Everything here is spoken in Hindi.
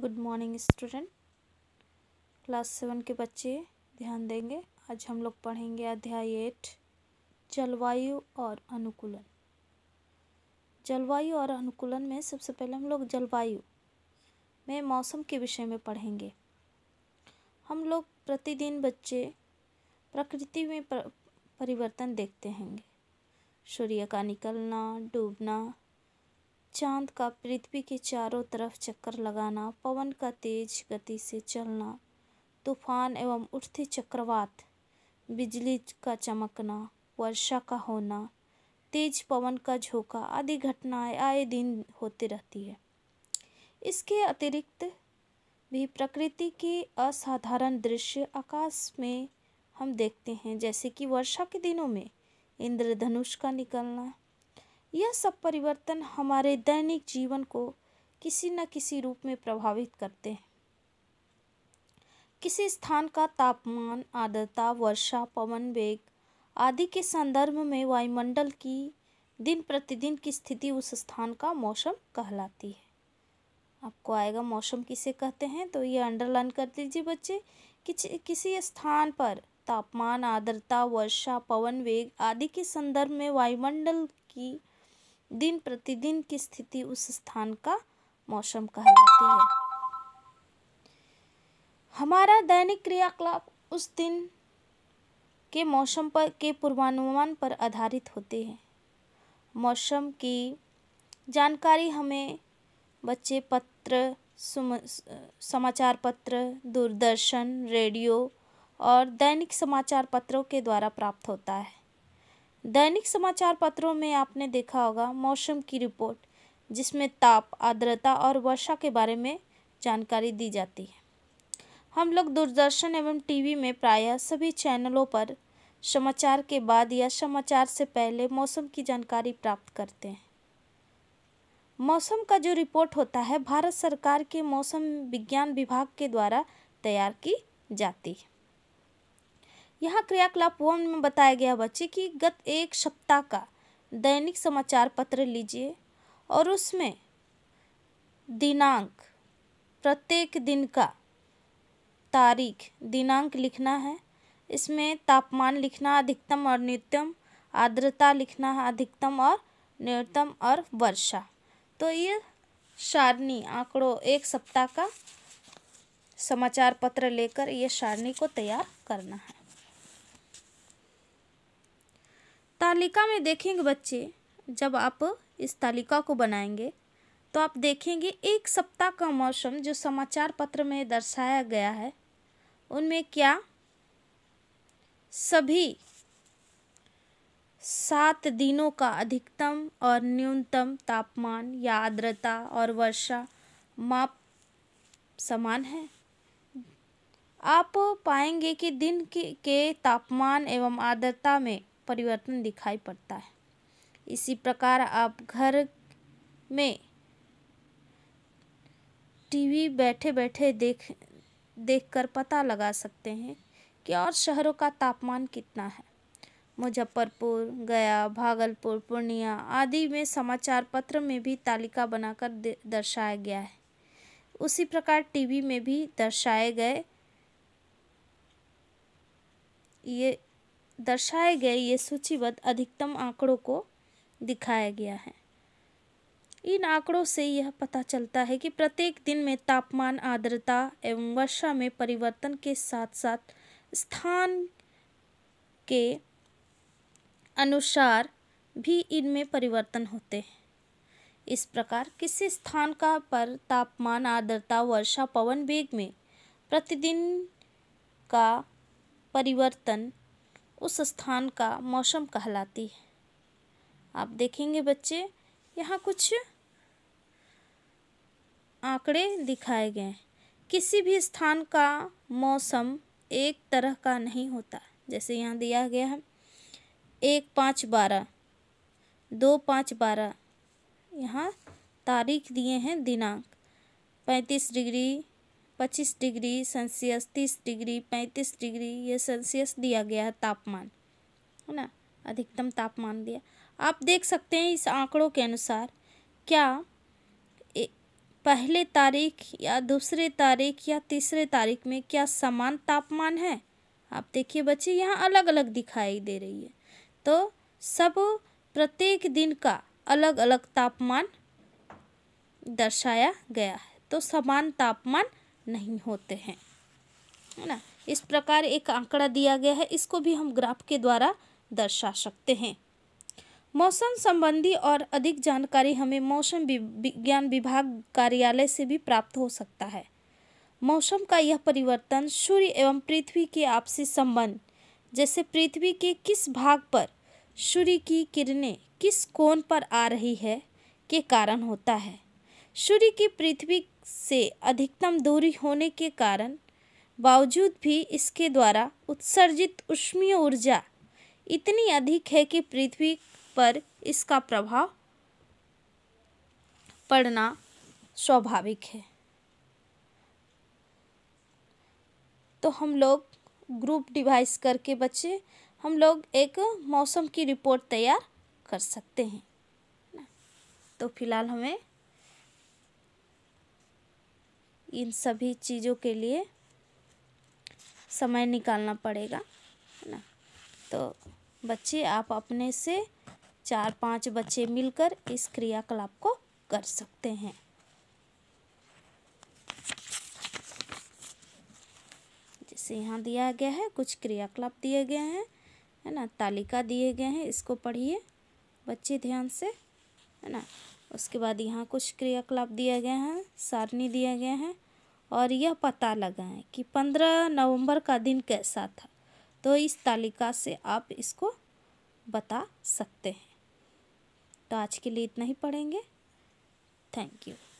good morning student class seven के बच्चे ध्यान देंगे आज हम लोग पढ़ेंगे अध्याय एट जलवायु और अनुकूलन जलवायु और अनुकूलन में सबसे पहले हम लोग जलवायु में मौसम के विषय में पढ़ेंगे हम लोग प्रतिदिन बच्चे प्रकृति में पर, परिवर्तन देखते हैं सूर्य का निकलना डूबना चांद का पृथ्वी के चारों तरफ चक्कर लगाना पवन का तेज गति से चलना तूफान एवं उठते चक्रवात बिजली का चमकना वर्षा का होना तेज पवन का झोंका आदि घटनाएं आए दिन होती रहती है इसके अतिरिक्त भी प्रकृति के असाधारण दृश्य आकाश में हम देखते हैं जैसे कि वर्षा के दिनों में इंद्रधनुष का निकलना यह सब परिवर्तन हमारे दैनिक जीवन को किसी न किसी रूप में प्रभावित करते हैं किसी स्थान का तापमान आर्द्रता वर्षा पवन वेग आदि के संदर्भ में वायुमंडल की दिन प्रतिदिन की स्थिति उस स्थान का मौसम कहलाती है आपको आएगा मौसम किसे कहते हैं तो ये अंडरलाइन कर दीजिए बच्चे किसी किसी स्थान पर तापमान आर्द्रता वर्षा पवन वेग आदि के संदर्भ में वायुमंडल की दिन प्रतिदिन की स्थिति उस स्थान का मौसम कहलाती है हमारा दैनिक क्रियाकलाप उस दिन के मौसम पर के पूर्वानुमान पर आधारित होते हैं मौसम की जानकारी हमें बच्चे पत्र समाचार पत्र दूरदर्शन रेडियो और दैनिक समाचार पत्रों के द्वारा प्राप्त होता है दैनिक समाचार पत्रों में आपने देखा होगा मौसम की रिपोर्ट जिसमें ताप आर्द्रता और वर्षा के बारे में जानकारी दी जाती है हम लोग दूरदर्शन एवं टीवी में प्रायः सभी चैनलों पर समाचार के बाद या समाचार से पहले मौसम की जानकारी प्राप्त करते हैं मौसम का जो रिपोर्ट होता है भारत सरकार के मौसम विज्ञान विभाग के द्वारा तैयार की जाती है यहाँ क्रियाकलाप वन में बताया गया बच्चे कि गत एक सप्ताह का दैनिक समाचार पत्र लीजिए और उसमें दिनांक प्रत्येक दिन का तारीख दिनांक लिखना है इसमें तापमान लिखना अधिकतम और न्यूनतम आर्द्रता लिखना है अधिकतम और न्यूनतम और वर्षा तो ये सारणी आंकड़ों एक सप्ताह का समाचार पत्र लेकर ये सारणी को तैयार करना है तालिका में देखेंगे बच्चे जब आप इस तालिका को बनाएंगे तो आप देखेंगे एक सप्ताह का मौसम जो समाचार पत्र में दर्शाया गया है उनमें क्या सभी सात दिनों का अधिकतम और न्यूनतम तापमान या आर्द्रता और वर्षा माप समान है आप पाएंगे कि दिन के, के तापमान एवं आर्द्रता में परिवर्तन दिखाई पड़ता है इसी प्रकार आप घर में टीवी बैठे बैठे देख देखकर पता लगा सकते हैं कि और शहरों का तापमान कितना है मुजफ्फरपुर गया भागलपुर पूर्णिया आदि में समाचार पत्र में भी तालिका बनाकर दर्शाया गया है उसी प्रकार टीवी में भी दर्शाए गए ये दर्शाए गए ये सूचीबद्ध अधिकतम आंकड़ों को दिखाया गया है इन आंकड़ों से यह पता चलता है कि प्रत्येक दिन में तापमान आर्द्रता एवं वर्षा में परिवर्तन के साथ साथ स्थान के अनुसार भी इनमें परिवर्तन होते हैं इस प्रकार किसी स्थान का पर तापमान आर्द्रता वर्षा पवन वेग में प्रतिदिन का परिवर्तन उस स्थान का मौसम कहलाती है आप देखेंगे बच्चे यहाँ कुछ आंकड़े दिखाए गए हैं किसी भी स्थान का मौसम एक तरह का नहीं होता जैसे यहाँ दिया गया है एक पाँच बारह दो पाँच बारह यहाँ तारीख दिए हैं दिनांक पैंतीस डिग्री पच्चीस डिग्री सेल्सियस तीस डिग्री पैंतीस डिग्री ये सेल्सियस दिया गया है तापमान है ना अधिकतम तापमान दिया आप देख सकते हैं इस आंकड़ों के अनुसार क्या पहले तारीख या दूसरे तारीख या तीसरे तारीख में क्या समान तापमान है आप देखिए बच्चे यहाँ अलग अलग दिखाई दे रही है तो सब प्रत्येक दिन का अलग अलग तापमान दर्शाया गया है तो समान तापमान नहीं होते हैं है ना इस प्रकार एक आंकड़ा दिया गया है इसको भी हम ग्राफ के द्वारा दर्शा सकते हैं मौसम संबंधी और अधिक जानकारी हमें मौसम विज्ञान विभाग कार्यालय से भी प्राप्त हो सकता है मौसम का यह परिवर्तन सूर्य एवं पृथ्वी के आपसी संबंध जैसे पृथ्वी के किस भाग पर सूर्य की किरणें किस कोण पर आ रही है के कारण होता है सूर्य की पृथ्वी से अधिकतम दूरी होने के कारण बावजूद भी इसके द्वारा उत्सर्जित उष्मीय ऊर्जा इतनी अधिक है कि पृथ्वी पर इसका प्रभाव पड़ना स्वाभाविक है तो हम लोग ग्रुप डिवाइस करके बच्चे हम लोग एक मौसम की रिपोर्ट तैयार कर सकते हैं तो फिलहाल हमें इन सभी चीज़ों के लिए समय निकालना पड़ेगा है ना तो बच्चे आप अपने से चार पांच बच्चे मिलकर इस क्रियाकलाप को कर सकते हैं जैसे यहाँ दिया गया है कुछ क्रियाकलाप दिए गए हैं है ना तालिका दिए गए हैं इसको पढ़िए बच्चे ध्यान से है ना उसके बाद यहाँ कुछ क्रियाकलाप दिए गए हैं सारणी दिए गए हैं और यह पता लगाएं कि पंद्रह नवंबर का दिन कैसा था तो इस तालिका से आप इसको बता सकते हैं तो आज के लिए इतना ही पढ़ेंगे थैंक यू